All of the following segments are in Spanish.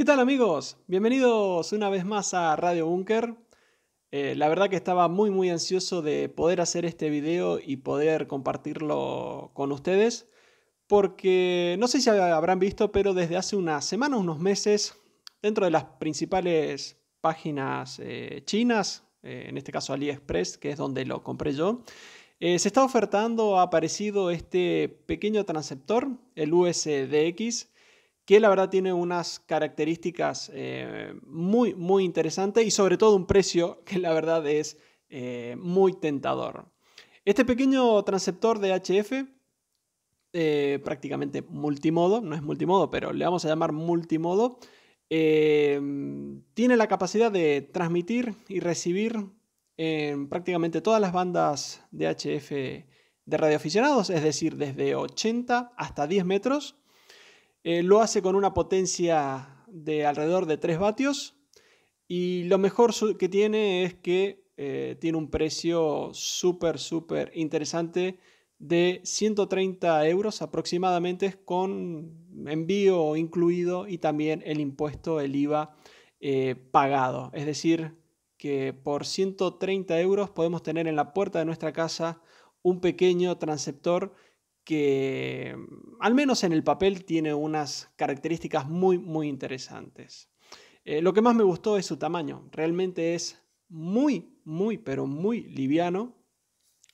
¿Qué tal amigos? Bienvenidos una vez más a Radio Bunker. Eh, la verdad que estaba muy muy ansioso de poder hacer este video y poder compartirlo con ustedes. Porque no sé si habrán visto, pero desde hace una semana, unos meses, dentro de las principales páginas eh, chinas, eh, en este caso AliExpress, que es donde lo compré yo, se está ofertando, ha aparecido este pequeño transceptor, el USDX, que la verdad tiene unas características eh, muy, muy interesantes y sobre todo un precio que la verdad es eh, muy tentador. Este pequeño transceptor de HF, eh, prácticamente multimodo, no es multimodo, pero le vamos a llamar multimodo, tiene la capacidad de transmitir y recibir en prácticamente todas las bandas de HF de radioaficionados, es decir, desde 80 hasta 10 metros eh, lo hace con una potencia de alrededor de 3 vatios y lo mejor que tiene es que eh, tiene un precio súper, súper interesante de 130 euros aproximadamente con envío incluido y también el impuesto, el IVA eh, pagado. Es decir, que por 130 euros podemos tener en la puerta de nuestra casa un pequeño transceptor que mm, al menos en el papel tiene unas características muy, muy interesantes. Eh, lo que más me gustó es su tamaño. Realmente es muy, muy, pero muy liviano,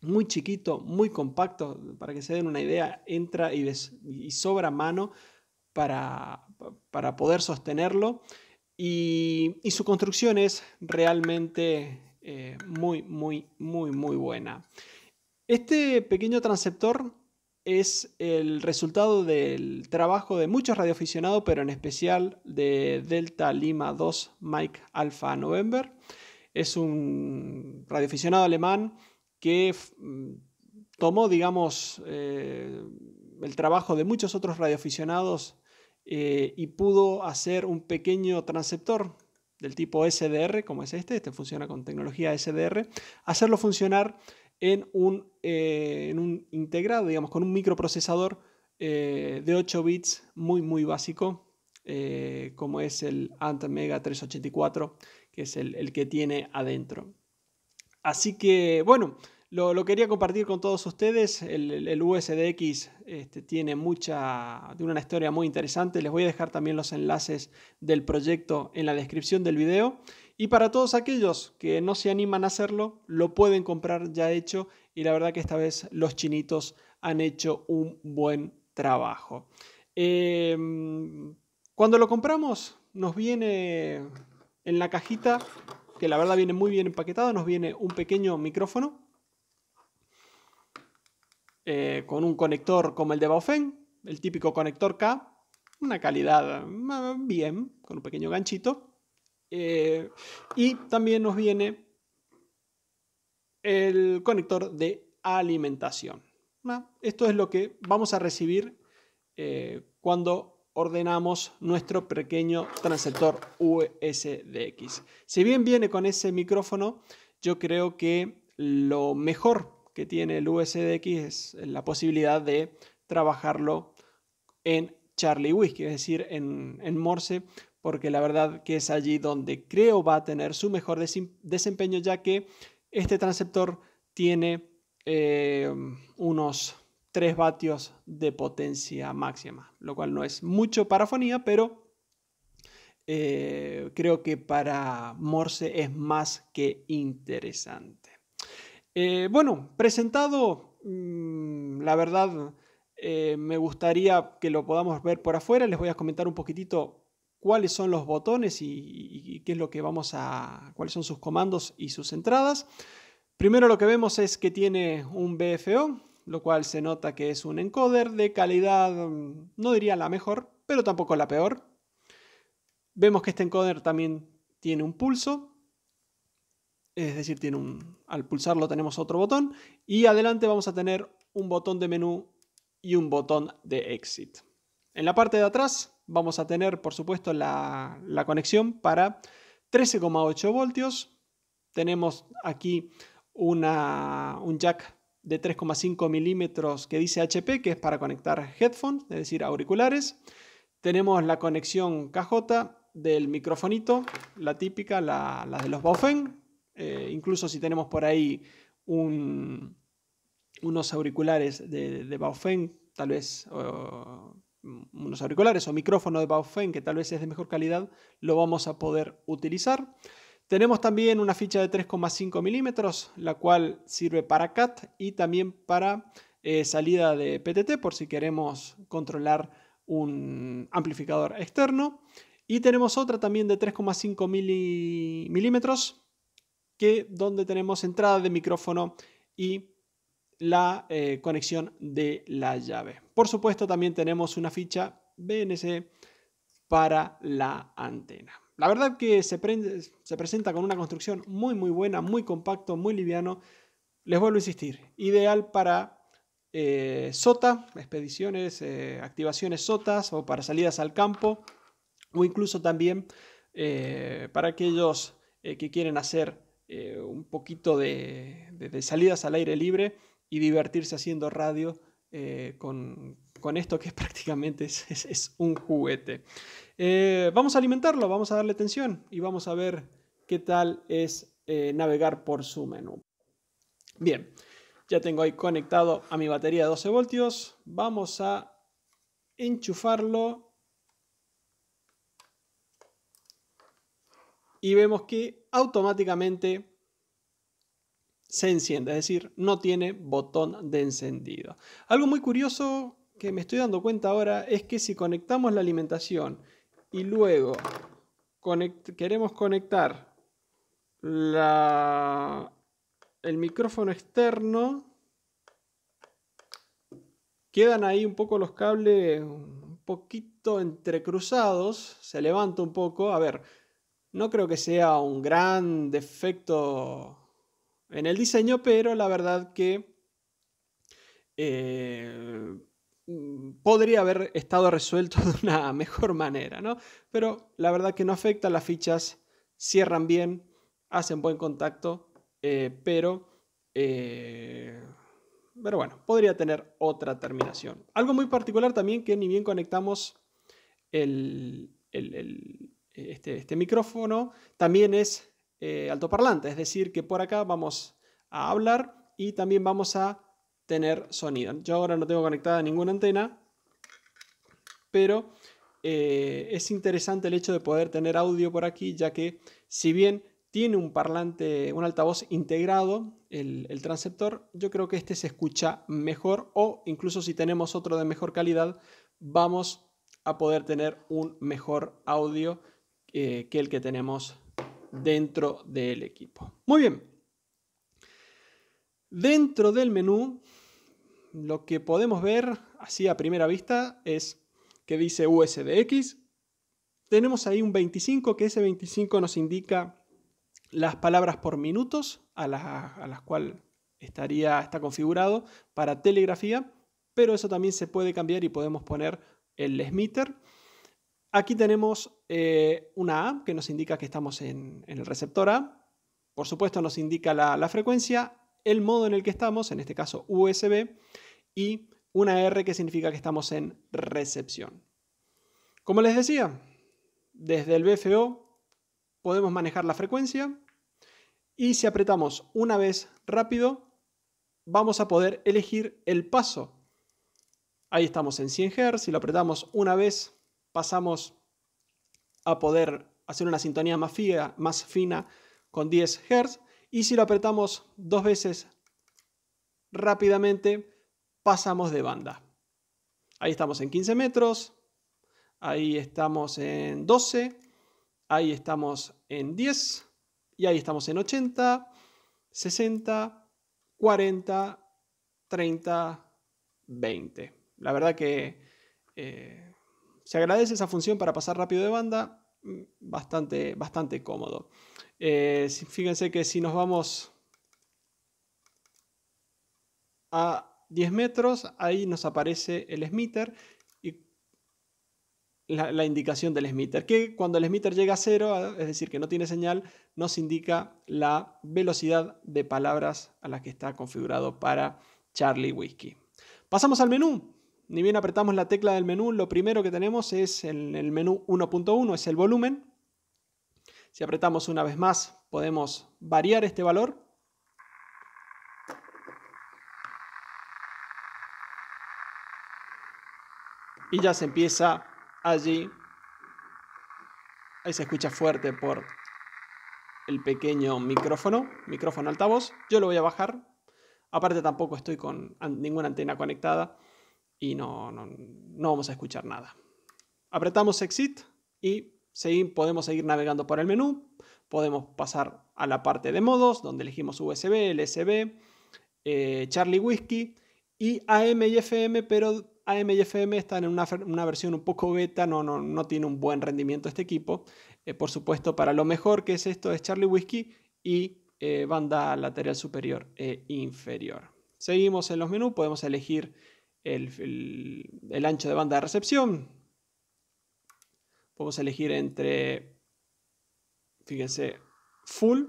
muy chiquito, muy compacto. Para que se den una idea, entra y, y sobra mano para, poder sostenerlo. Y, su construcción es realmente eh, muy, muy, muy, muy buena. Este pequeño transceptor es el resultado del trabajo de muchos radioaficionados, pero en especial de Delta Lima 2 Mike Alpha November. Es un radioaficionado alemán que mm, tomó, digamos, eh, el trabajo de muchos otros radioaficionados eh, y pudo hacer un pequeño transceptor del tipo SDR, como es este, este funciona con tecnología SDR, hacerlo funcionar eh, en un, integrado, digamos, con un microprocesador eh, de 8 bits muy, muy básico, eh, como es el Mega 384, que es el, el que tiene adentro. Así que, bueno, lo, quería compartir con todos ustedes. El, USDX este, tiene mucha, una historia muy interesante. Les voy a dejar también los enlaces del proyecto en la descripción del video. Y para todos aquellos que no se animan a hacerlo, lo pueden comprar ya hecho. Y la verdad que esta vez los chinitos han hecho un buen trabajo. Em, cuando lo compramos, nos viene en la cajita, que la verdad viene muy bien empaquetado, nos viene un pequeño micrófono eh, con un conector como el de Baofeng, el típico conector K, una calidad ah, bien, con un pequeño ganchito. Eh, y también nos viene el conector de alimentación. Ah, esto es lo que vamos a recibir eh, cuando ordenamos nuestro pequeño transceptor USDX. Si bien viene con ese micrófono, yo creo que lo mejor que tiene el USDX es la posibilidad de trabajarlo en Charlie Whiskey, es decir, en, Morse, porque la verdad que es allí donde creo va a tener su mejor desempeño, ya que este transceptor tiene eh, unos 3 vatios de potencia máxima, lo cual no es mucho para fonía, pero eh, creo que para Morse es más que interesante. Eh, bueno, presentado, mm, la verdad, eh, me gustaría que lo podamos ver por afuera. Les voy a comentar un poquitito cuáles son los botones y, y, qué es lo que vamos a, cuáles son sus comandos y sus entradas. Primero lo que vemos es que tiene un BFO, lo cual se nota que es un encoder de calidad, mm, no diría la mejor, pero tampoco la peor. Vemos que este encoder también tiene un pulso, es decir, tiene un, al pulsarlo tenemos otro botón y adelante vamos a tener un botón de menú y un botón de exit. En la parte de atrás vamos a tener, por supuesto, la, conexión para 13,8 voltios. Tenemos aquí un jack de 3,5 milímetros que dice HP, que es para conectar headphones, es decir, auriculares. Tenemos la conexión KJ del microfonito, la típica, la, la de los Baufen, eh, incluso si tenemos por ahí unos auriculares de, de tal vez, unos auriculares o micrófono de Baofeng, que tal vez es de mejor calidad, lo vamos a poder utilizar. Tenemos también una ficha de 3,5 milímetros, la cual sirve para CAT y también para eh, salida de PTT por si queremos controlar un amplificador externo. Y tenemos otra también de 3,5 milímetros que donde tenemos entrada de micrófono y la eh, conexión de la llave. Por supuesto, también tenemos una ficha BNC para la antena. La verdad que se, presenta con una construcción muy muy buena, muy compacto, muy liviano. Les vuelvo a insistir, ideal para eh, sota, expediciones, eh, activaciones sotas o para salidas al campo o incluso también para aquellos que quieren hacer eh, un poquito de, salidas al aire libre y divertirse haciendo radio eh, con, esto que prácticamente es, es un juguete. Eh, vamos a alimentarlo, vamos a darle tensión y vamos a ver qué tal es navegar por su menú. Bien, ya tengo ahí conectado a mi batería de 12 voltios. Vamos a enchufarlo y vemos que automáticamente se enciende, es decir, no tiene botón de encendido. Algo muy curioso que me estoy dando cuenta ahora es que si conectamos la alimentación y luego queremos conectar el micrófono externo, quedan ahí un poco los cables un poquito entrecruzados, se levanta un poco, a ver, no creo que sea un gran defecto en el diseño, pero la verdad que eh, mm, podría haber estado resuelto de una mejor manera, ¿no? Pero la verdad que no afecta, las fichas cierran bien, hacen buen contacto, eh, pero, eh, pero bueno, podría tener otra terminación. Algo muy particular también que ni bien conectamos el este, este, micrófono también es eh, altoparlante, es decir, que por acá vamos a hablar y también vamos a tener sonido. Yo ahora no tengo conectada ninguna antena, pero eh, es interesante el hecho de poder tener audio por aquí, ya que si bien tiene un parlante, un altavoz integrado, el, el, transceptor, yo creo que este se escucha mejor o incluso si tenemos otro de mejor calidad, vamos a poder tener un mejor audio eh, que el que tenemos dentro del equipo. Muy bien. Dentro del menú, lo que podemos ver así a primera vista es que dice USDX. Tenemos ahí un 25, que ese 25 nos indica las palabras por minutos a las, cuales estaría, está configurado para telegrafía, pero eso también se puede cambiar y podemos poner el smitter Aquí tenemos eh, una A que nos indica que estamos en, el receptor A. Por supuesto nos indica la, la, frecuencia, el modo en el que estamos, en este caso USB, y una R que significa que estamos en recepción. Como les decía, desde el BFO podemos manejar la frecuencia y si apretamos una vez rápido, vamos a poder elegir el paso. Ahí estamos en 100 Hz, si lo apretamos una vez pasamos a poder hacer una sintonía más, más fina con 10 Hz y si lo apretamos dos veces rápidamente pasamos de banda. Ahí estamos en 15 metros, ahí estamos en 12, ahí estamos en 10 y ahí estamos en 80, 60, 40, 30, 20. La verdad que eh, se agradece esa función para pasar rápido de banda, mm, bastante, bastante cómodo. Eh, fíjense que si nos vamos a 10 metros, ahí nos aparece el smitter y la, indicación del smitter, que cuando el smitter llega a cero, ah, es decir, que no tiene señal, nos indica la velocidad de palabras a la que está configurado para Charlie Whiskey. Pasamos al menú ni bien apretamos la tecla del menú, lo primero que tenemos es en el menú 1.1, es el volumen. Si apretamos una vez más, podemos variar este valor. Y ya se empieza allí. Ahí se escucha fuerte por el pequeño micrófono, micrófono altavoz. Yo lo voy a bajar. Aparte tampoco estoy con ninguna antena conectada y no, no, vamos a escuchar nada. Apretamos Exit y podemos seguir navegando por el menú. Podemos pasar a la parte de modos, donde elegimos USB, LSB, eh, Charlie Whiskey y AM y FM, pero AM y FM están en una, versión un poco beta, no, no, tiene un buen rendimiento este equipo. Eh, por supuesto, para lo mejor que es esto es Charlie Whiskey y eh, banda lateral superior e inferior. Seguimos en los menús, podemos elegir el, ancho de banda de recepción. Podemos elegir entre, fíjense, full,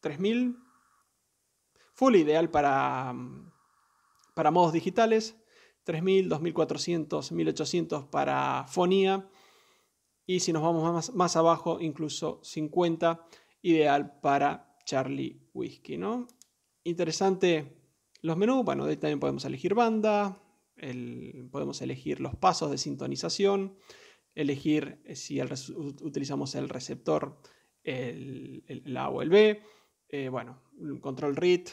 3000, full ideal para, para modos digitales, 3000, 2400, 1800 para fonía y si nos vamos más, abajo, incluso 50, ideal para Charlie Whiskey, ¿no? Interesante los menús, bueno, ahí también podemos elegir banda, podemos elegir los pasos de sintonización, elegir eh, si utilizamos el receptor, el, A o el B, eh, bueno, control read,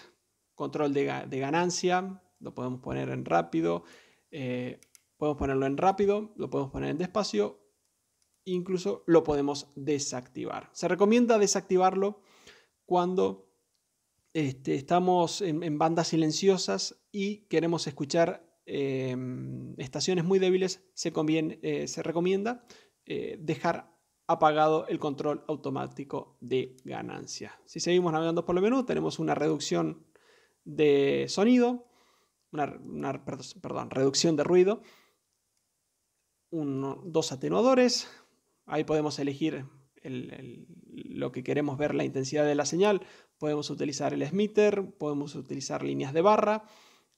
control de, ganancia, lo podemos poner en rápido, eh, podemos ponerlo en rápido, lo podemos poner en despacio, incluso lo podemos desactivar. Se recomienda desactivarlo cuando este, estamos en, bandas silenciosas y queremos escuchar em, estaciones muy débiles, se, conviene, eh, se recomienda eh, dejar apagado el control automático de ganancia. Si seguimos navegando por el menú, tenemos una reducción de sonido, una, perdón, reducción de ruido, dos atenuadores, ahí podemos elegir lo que queremos ver, la intensidad de la señal, Podemos utilizar el smitter, podemos utilizar líneas de barra,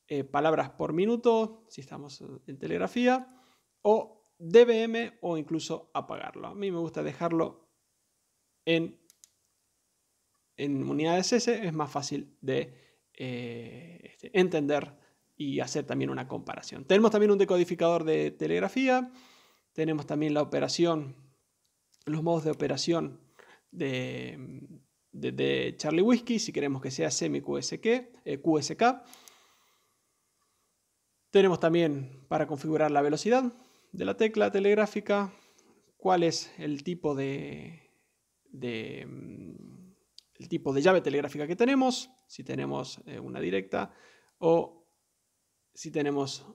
eh, palabras por minuto, si estamos en telegrafía, o DBM o incluso apagarlo. A mí me gusta dejarlo en, en unidades S, es más fácil de eh, este, entender y hacer también una comparación. Tenemos también un decodificador de telegrafía, tenemos también la operación, los modos de operación de, de Charlie Whiskey, si queremos que sea semi-QSK. Eh, tenemos también para configurar la velocidad de la tecla telegráfica, cuál es el tipo de, mm, el tipo de llave telegráfica que tenemos, si tenemos eh, una directa o si tenemos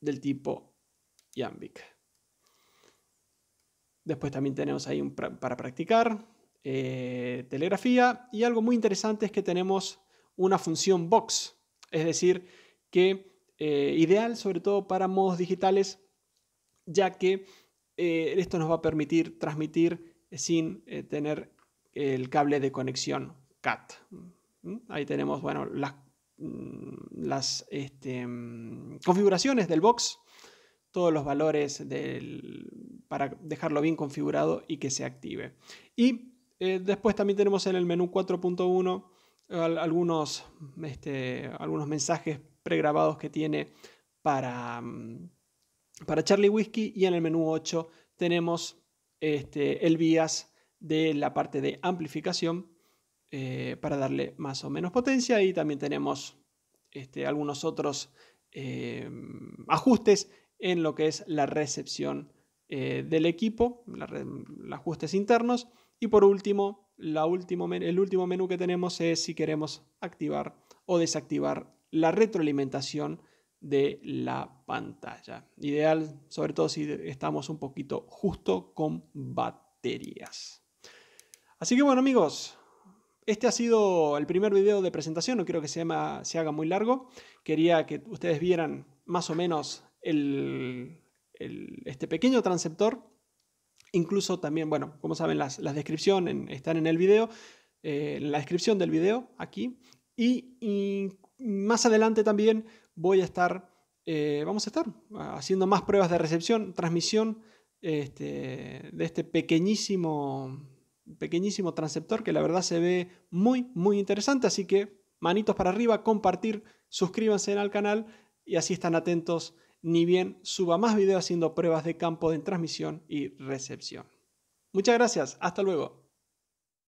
del tipo yambic. Después también tenemos ahí un, para practicar, eh, telegrafía y algo muy interesante es que tenemos una función box, es decir, que eh, ideal sobre todo para modos digitales, ya que eh, esto nos va a permitir transmitir sin tener el cable de conexión CAT. ¿Mm? Ahí tenemos, bueno, las, mm, este, mm, configuraciones del box, todos los valores del, para dejarlo bien configurado y que se active. Y eh, después también tenemos en el menú 4.1 algunos, este, algunos mensajes pregrabados que tiene mm, para, Charlie Whiskey y en el menú 8 tenemos este, el vías de la parte de amplificación eh, para darle más o menos potencia y también tenemos este, algunos otros em, ajustes en lo que es la recepción eh, del equipo, los ajustes internos y por último, el último menú que tenemos es si queremos activar o desactivar la retroalimentación de la pantalla. Ideal, sobre todo si estamos un poquito justo con baterías. Así que bueno amigos, este ha sido el primer video de presentación, no quiero que se, haga muy largo. Quería que ustedes vieran más o menos este pequeño transceptor Incluso también, bueno, como saben, las, descripciones están en el video, eh, en la descripción del video, aquí. Y, más adelante también voy a estar, eh, vamos a estar haciendo más pruebas de recepción, transmisión este, de este pequeñísimo, pequeñísimo transceptor que la verdad se ve muy, muy interesante. Así que manitos para arriba, compartir, suscríbanse al canal y así están atentos ni bien suba más videos haciendo pruebas de campo de transmisión y recepción. Muchas gracias, hasta luego.